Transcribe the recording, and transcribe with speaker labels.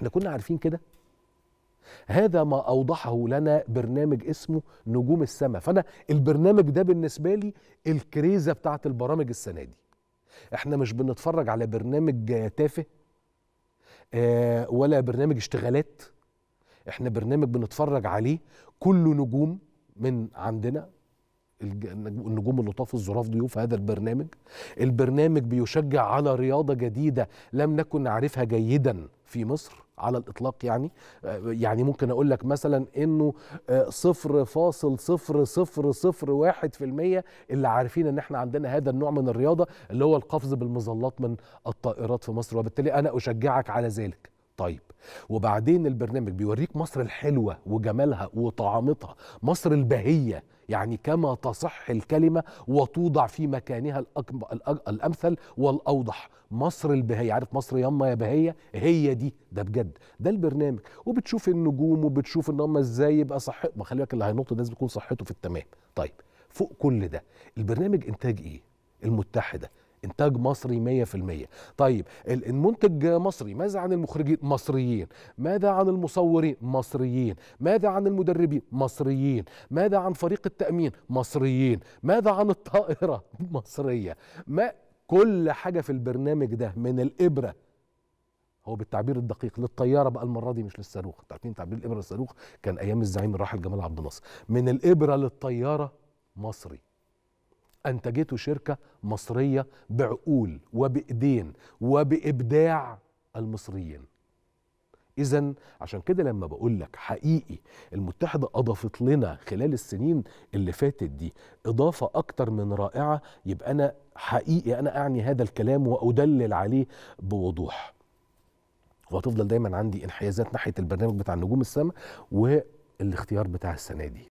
Speaker 1: احنا كنا عارفين كده هذا ما اوضحه لنا برنامج اسمه نجوم السماء فانا البرنامج ده بالنسبه لي الكريزه بتاعه البرامج السنه دي احنا مش بنتفرج على برنامج تافه آه، ولا برنامج اشتغالات احنا برنامج بنتفرج عليه كله نجوم من عندنا النجوم اللطاف الظراف ضيوف هذا البرنامج البرنامج بيشجع على رياضة جديدة لم نكن نعرفها جيدا في مصر على الإطلاق يعني آه، يعني ممكن أقول لك مثلا إنه آه، صفر فاصل صفر صفر صفر واحد في المية اللي عارفين إن إحنا عندنا هذا النوع من الرياضة اللي هو القفز بالمظلات من الطائرات في مصر وبالتالي أنا أشجعك على ذلك طيب وبعدين البرنامج بيوريك مصر الحلوة وجمالها وطعامتها مصر البهية يعني كما تصح الكلمة وتوضع في مكانها الأمثل والأوضح مصر البهية عارف مصر يما يا بهية هي دي ده بجد ده البرنامج وبتشوف النجوم وبتشوف ان هم ازاي يبقى صحته ما خلي بالك اللي هينط الناس لازم يكون صحته في التمام طيب فوق كل ده البرنامج انتاج ايه المتحده انتاج مصري 100% طيب المنتج مصري ماذا عن المخرجين مصريين ماذا عن المصورين مصريين ماذا عن المدربين مصريين ماذا عن فريق التأمين مصريين ماذا عن الطائرة مصرية ما كل حاجة في البرنامج ده من الإبرة هو بالتعبير الدقيق للطيارة بقى المرة دي مش للصاروخ عارفين تعبير الإبرة للصاروخ كان أيام الزعيم الراحل جمال عبد الناصر من الإبرة للطيارة مصري أنتجته شركة مصرية بعقول وبإيدين وبإبداع المصريين إذا عشان كده لما بقول لك حقيقي المتحدة أضافت لنا خلال السنين اللي فاتت دي إضافة أكتر من رائعة يبقى أنا حقيقي أنا أعني هذا الكلام وأدلل عليه بوضوح وهتفضل دايما عندي انحيازات ناحية البرنامج بتاع نجوم السماء والاختيار بتاع السنة دي